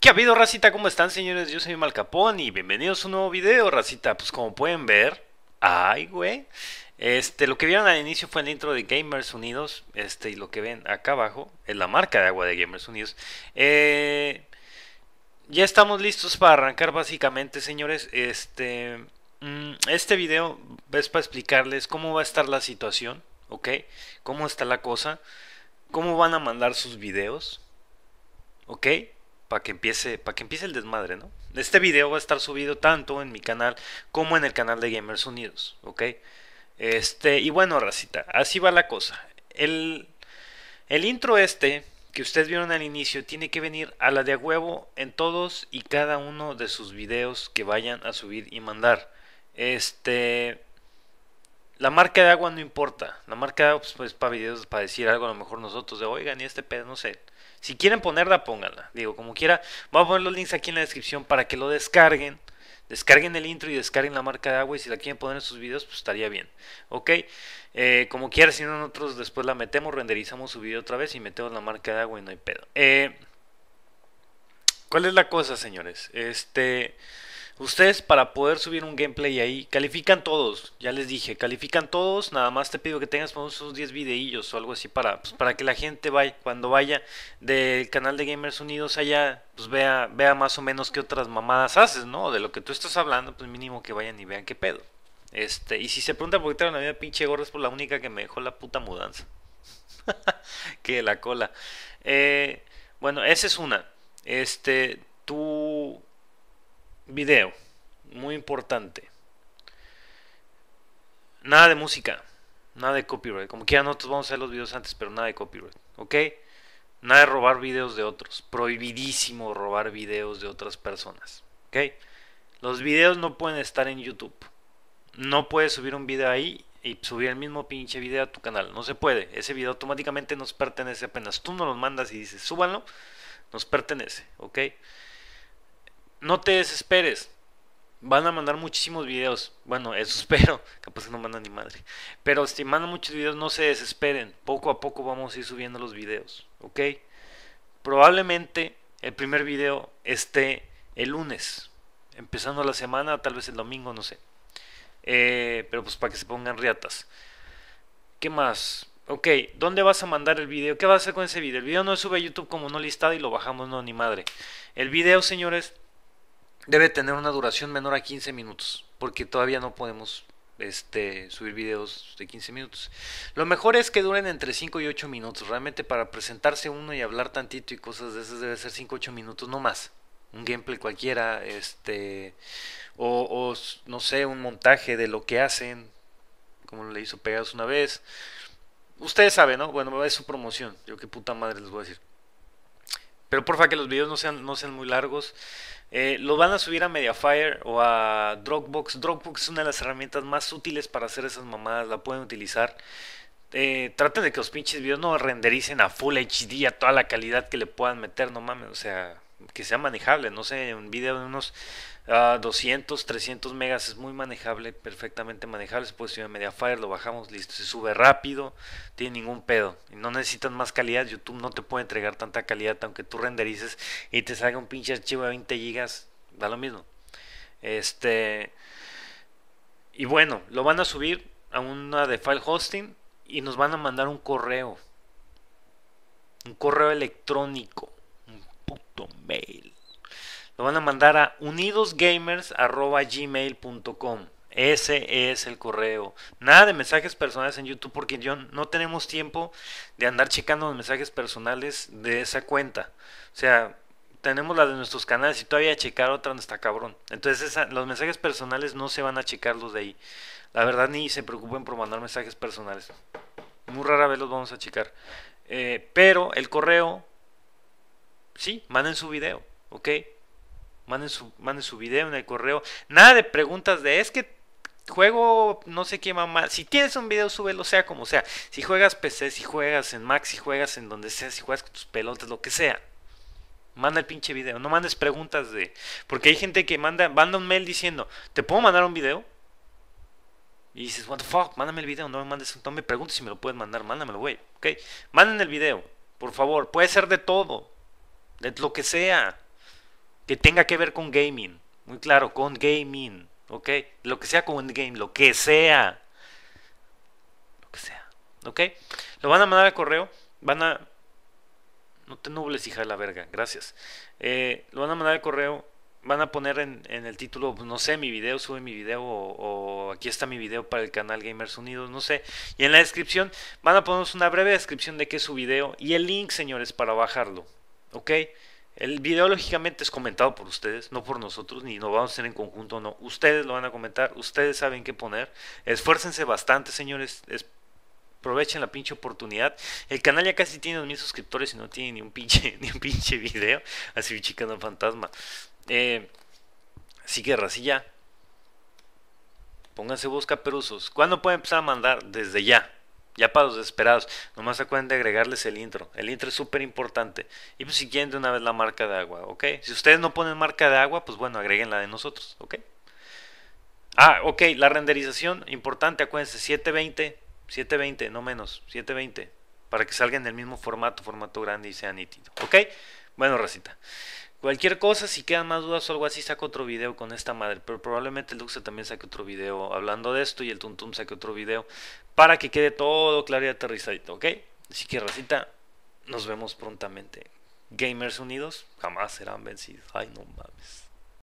¿Qué ha habido, racita? ¿Cómo están, señores? Yo soy Malcapón y bienvenidos a un nuevo video, racita. Pues como pueden ver, ay, güey. Este, lo que vieron al inicio fue el intro de Gamers Unidos. Este, y lo que ven acá abajo es la marca de agua de Gamers Unidos. Eh, ya estamos listos para arrancar, básicamente, señores. Este, mm, este video es para explicarles cómo va a estar la situación ¿ok? ¿Cómo está la cosa? ¿Cómo van a mandar sus videos? ¿Ok? Para que, empiece, para que empiece el desmadre, ¿no? Este video va a estar subido tanto en mi canal como en el canal de Gamers Unidos, ¿ok? Este, y bueno, racita, así va la cosa. El, el intro este que ustedes vieron al inicio tiene que venir a la de a huevo en todos y cada uno de sus videos que vayan a subir y mandar. Este, la marca de agua no importa. La marca de agua pues, pues, para videos, para decir algo a lo mejor nosotros de, oigan, y este pedo, no sé. Si quieren ponerla, pónganla. Digo, como quiera. Voy a poner los links aquí en la descripción para que lo descarguen. Descarguen el intro y descarguen la marca de agua. Y si la quieren poner en sus videos, pues estaría bien. ¿Ok? Eh, como quiera, si no, nosotros después la metemos, renderizamos su video otra vez y metemos la marca de agua y no hay pedo. Eh, ¿Cuál es la cosa, señores? Este. Ustedes para poder subir un gameplay ahí, califican todos, ya les dije, califican todos, nada más te pido que tengas unos 10 videillos o algo así para, pues, para que la gente vaya, cuando vaya del canal de Gamers Unidos allá, pues vea, vea más o menos qué otras mamadas haces, ¿no? De lo que tú estás hablando, pues mínimo que vayan y vean qué pedo. Este, y si se pregunta por qué traen la vida pinche gorda es por la única que me dejó la puta mudanza. que la cola. Eh, bueno, esa es una. Este, tú Video, muy importante. Nada de música, nada de copyright. Como quiera, nosotros vamos a hacer los videos antes, pero nada de copyright, ¿ok? Nada de robar videos de otros. Prohibidísimo robar videos de otras personas, ¿ok? Los videos no pueden estar en YouTube. No puedes subir un video ahí y subir el mismo pinche video a tu canal. No se puede. Ese video automáticamente nos pertenece apenas. Tú nos lo mandas y dices, súbanlo. Nos pertenece, ¿ok? no te desesperes. Van a mandar muchísimos videos. Bueno, eso espero. Capaz que no mandan ni madre. Pero si mandan muchos videos, no se desesperen. Poco a poco vamos a ir subiendo los videos. ¿Ok? Probablemente el primer video esté el lunes. Empezando la semana, tal vez el domingo, no sé. Eh, pero pues para que se pongan riatas. ¿Qué más? Ok, ¿dónde vas a mandar el video? ¿Qué vas a hacer con ese video? El video no sube a YouTube como no listado y lo bajamos, no, ni madre. El video, señores, debe tener una duración menor a 15 minutos, porque todavía no podemos este, subir videos de 15 minutos. Lo mejor es que duren entre 5 y 8 minutos, realmente para presentarse uno y hablar tantito y cosas de esas debe ser 5 8 minutos, no más. Un gameplay cualquiera, este, o, no sé, un montaje de lo que hacen, como le hizo Pegasus una vez. Ustedes saben, ¿no? Bueno, es su promoción. Yo qué puta madre les voy a decir. Pero porfa que los videos no sean, no sean muy largos. Eh, los van a subir a Mediafire o a Dropbox. Dropbox es una de las herramientas más útiles para hacer esas mamadas. La pueden utilizar. Eh, traten de que los pinches videos no rendericen a Full HD a toda la calidad que le puedan meter. No mames, o sea, que sea manejable, no sé, un video de unos 200, ah, 300 megas es muy manejable, perfectamente manejable, se puede subir a Mediafire, lo bajamos, listo, se sube rápido, tiene ningún pedo, y no necesitan más calidad, YouTube no te puede entregar tanta calidad, aunque tú renderices y te salga un pinche archivo de 20 gigas, da lo mismo. Este, y bueno, lo van a subir a una de file hosting y nos van a mandar un correo, un correo electrónico mail. Lo van a mandar a unidosgamers.gmail.com. Ese es el correo. Nada de mensajes personales en YouTube porque yo no tenemos tiempo de andar checando los mensajes personales de esa cuenta. O sea, tenemos la de nuestros canales y todavía checar otra no está cabrón. Entonces los mensajes personales no se van a checar los de ahí. La verdad ni se preocupen por mandar mensajes personales. Muy rara vez los vamos a checar. Eh, pero el correo sí, manden su video, ¿ok? Manden su, manden su video en el correo. Nada de preguntas de es que juego no sé qué mamá. Si tienes un video, súbelo, sea como sea. Si juegas PC, si juegas en Max, si juegas en donde sea, si juegas con tus pelotas, lo que sea. Manda el pinche video. No mandes preguntas de. Porque hay gente que manda, manda un mail diciendo, ¿te puedo mandar un video? Y dices, what the fuck, mándame el video, no me mandes, no me preguntes si me lo puedes mandar, mándamelo, güey, ok. Manden el video, por favor, puede ser de todo lo que sea, que tenga que ver con gaming, muy claro, con gaming, ¿ok? Lo que sea con game, lo que sea, lo que sea, ¿ok? Lo van a mandar al correo, van a... No te nubles, hija de la verga, gracias. Eh, lo van a mandar al correo, van a poner en, el título, pues, no sé, mi video, sube mi video o, aquí está mi video para el canal Gamers Unidos, no sé. Y en la descripción van a ponernos una breve descripción de qué es su video y el link, señores, para bajarlo. ¿Ok? El video lógicamente es comentado por ustedes, no por nosotros, ni nos vamos a hacer en conjunto, no. Ustedes lo van a comentar, ustedes saben qué poner. Esfuércense bastante, señores. aprovechen la pinche oportunidad. El canal ya casi tiene 2000 suscriptores y no tiene ni un pinche, ni un pinche video. Así chica no fantasma. Eh, así que racilla. Pónganse vos caperuzos. ¿Cuándo pueden empezar a mandar? Desde ya. Ya para los desesperados, nomás acuérdense de agregarles el intro. El intro es súper importante. Y pues si de una vez la marca de agua, ¿ok? Si ustedes no ponen marca de agua, pues bueno, agreguen la de nosotros, ¿ok? Ah, ok, la renderización, importante, acuérdense, 720, 720, no menos, 720, para que salga en el mismo formato, formato grande y sea nítido, ¿ok? Bueno, racita. Cualquier cosa, si quedan más dudas o algo así, saco otro video con esta madre. Pero probablemente el Luxa también saque otro video hablando de esto y el Tuntum saque otro video para que quede todo claro y aterrizadito, ¿ok? Así que, Rosita, nos vemos prontamente. Gamers unidos jamás serán vencidos. Ay, no mames.